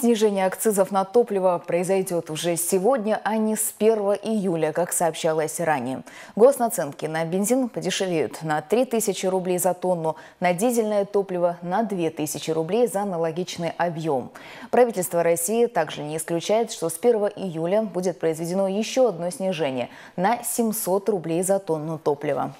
Снижение акцизов на топливо произойдет уже сегодня, а не с 1 июля, как сообщалось ранее. Госнаценки на бензин подешевеют на 3000 рублей за тонну, на дизельное топливо на 2000 рублей за аналогичный объем. Правительство России также не исключает, что с 1 июля будет произведено еще одно снижение на 700 рублей за тонну топлива.